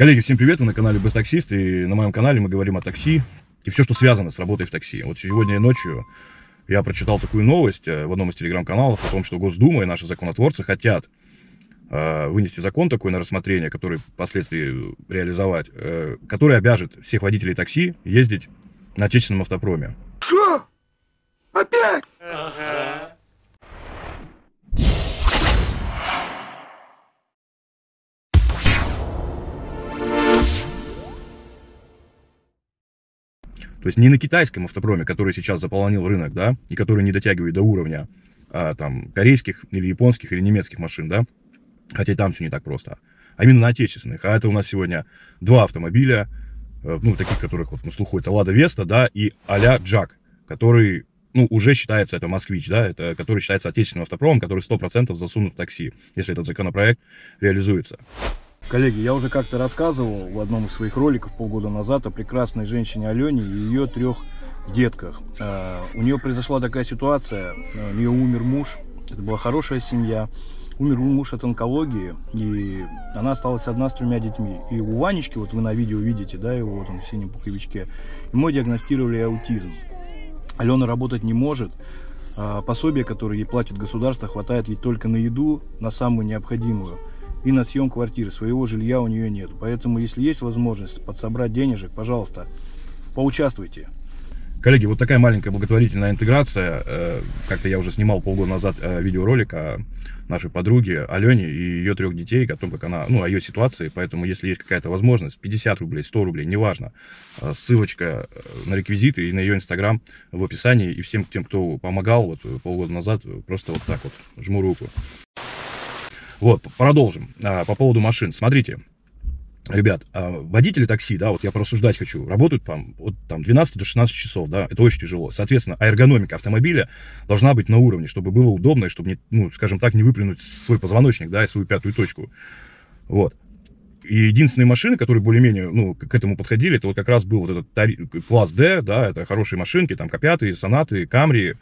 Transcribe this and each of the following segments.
Коллеги, всем привет! Вы на канале Без Таксист, и на моем канале мы говорим о такси и все, что связано с работой в такси. А вот сегодня ночью я прочитал такую новость э, в одном из телеграм-каналов о том, что Госдума и наши законотворцы хотят э, вынести закон такой на рассмотрение, который впоследствии реализовать, э, который обяжет всех водителей такси ездить на отечественном автопроме. Что? Опять? Ага. То есть не на китайском автопроме, который сейчас заполонил рынок, да, и который не дотягивает до уровня а, там корейских или японских или немецких машин, да, хотя и там все не так просто, а именно на отечественных. А это у нас сегодня два автомобиля, ну, таких, которых вот на слуху, это Лада Веста, да, и а-ля Джак, который, ну, уже считается, это москвич, да, это, который считается отечественным автопромом, который 100% засунут в такси, если этот законопроект реализуется. Коллеги, я уже как-то рассказывал в одном из своих роликов полгода назад о прекрасной женщине Алене и ее трех детках. А, у нее произошла такая ситуация, а, у нее умер муж, это была хорошая семья, умер муж от онкологии, и она осталась одна с тремя детьми. И у Ванечки, вот вы на видео видите, да, его вот он в синем пуховичке, ему диагностировали аутизм. Алена работать не может, а, пособие, которое ей платит государство, хватает ей только на еду, на самую необходимую и на съем квартиры. Своего жилья у нее нет. Поэтому, если есть возможность подсобрать денежек, пожалуйста, поучаствуйте. Коллеги, вот такая маленькая благотворительная интеграция. Э, как-то я уже снимал полгода назад э, видеоролик о нашей подруге Алене и ее трех детей, о том, как она, ну, о ее ситуации. Поэтому, если есть какая-то возможность, 50 рублей, 100 рублей, неважно, э, ссылочка на реквизиты и на ее инстаграм в описании. И всем тем, кто помогал вот полгода назад, просто вот так вот жму руку. Вот, продолжим а, по поводу машин. Смотрите, ребят, а, водители такси, да, вот я порассуждать хочу, работают там от там, 12 до 16 часов, да, это очень тяжело. Соответственно, аэргономика автомобиля должна быть на уровне, чтобы было удобно, и чтобы, не, ну, скажем так, не выплюнуть свой позвоночник, да, и свою пятую точку. Вот. И единственные машины, которые более-менее, ну, к этому подходили, это вот как раз был вот этот тари... класс D, да, это хорошие машинки, там, Копяты, Сонаты, Камри,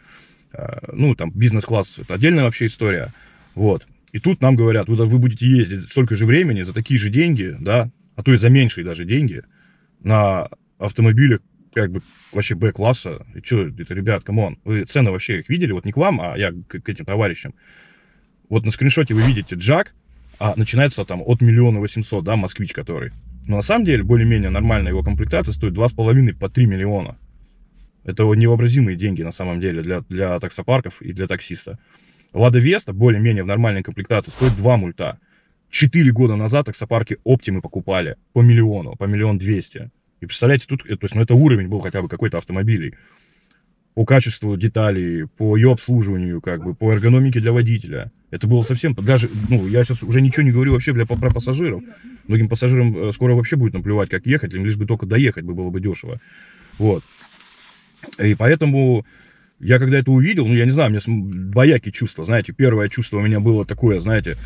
э, ну, там, бизнес-класс, это отдельная вообще история, вот. И тут нам говорят, вы, вы будете ездить столько же времени за такие же деньги, да, а то и за меньшие даже деньги на автомобиле как бы вообще Б-класса. И что это, ребят, камон, вы цены вообще их видели? Вот не к вам, а я к, к этим товарищам. Вот на скриншоте вы видите джак, а начинается там от миллиона восемьсот, да, москвич который. Но на самом деле более-менее нормальная его комплектация стоит два с половиной по три миллиона. Это невообразимые деньги на самом деле для, для таксопарков и для таксиста. Лада Веста, более-менее в нормальной комплектации, стоит два мульта. Четыре года назад таксопарки Оптимы покупали по миллиону, по миллион двести. И представляете, тут, э, то есть, ну, это уровень был хотя бы какой-то автомобилей. По качеству деталей, по ее обслуживанию, как бы, по эргономике для водителя. Это было совсем, даже, ну, я сейчас уже ничего не говорю вообще для, про пассажиров. Многим пассажирам э, скоро вообще будет наплевать, как ехать, им лишь бы только доехать было бы дешево. Вот. И поэтому я когда это увидел, ну, я не знаю, у меня двоякие чувства, знаете, первое чувство у меня было такое, знаете,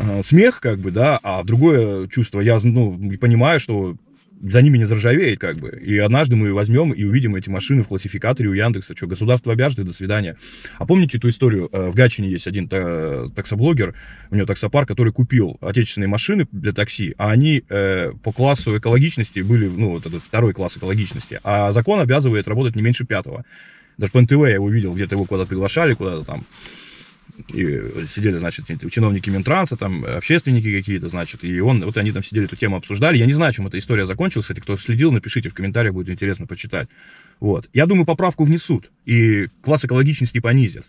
а, смех, как бы, да, а другое чувство, я, ну, понимаю, что за ними не заржавеет, как бы. И однажды мы возьмем и увидим эти машины в классификаторе у Яндекса. Что, государство обяжет, до свидания. А помните эту историю? Э, в Гатчине есть один таксоблогер, у него таксопарк, который купил отечественные машины для такси, а они э, по классу экологичности были, ну, вот этот второй класс экологичности, а закон обязывает работать не меньше пятого. Даже Пантео я его видел, где-то его куда-то приглашали, куда-то там. И сидели, значит, чиновники Минтранса, там, общественники какие-то, значит, и он, вот они там сидели, эту тему обсуждали. Я не знаю, чем эта история закончилась, если кто следил, напишите в комментариях, будет интересно почитать. Вот. Я думаю, поправку внесут, и класс экологичности понизят.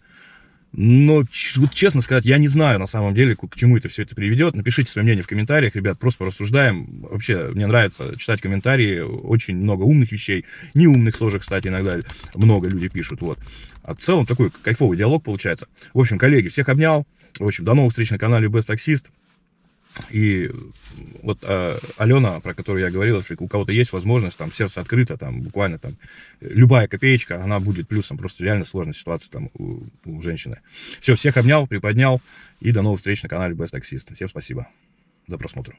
Но, вот честно сказать, я не знаю на самом деле, к чему это все это приведет. Напишите свое мнение в комментариях, ребят, просто порассуждаем. Вообще, мне нравится читать комментарии, очень много умных вещей. Неумных тоже, кстати, иногда много люди пишут, вот. А в целом такой кайфовый диалог получается. В общем, коллеги, всех обнял. В общем, до новых встреч на канале Best Таксист. И вот а, Алена, про которую я говорил, если у кого-то есть возможность, там сердце открыто, там буквально там любая копеечка, она будет плюсом. Просто реально сложная ситуация там у, у женщины. Все, всех обнял, приподнял и до новых встреч на канале Best Taxist. Всем спасибо за просмотр.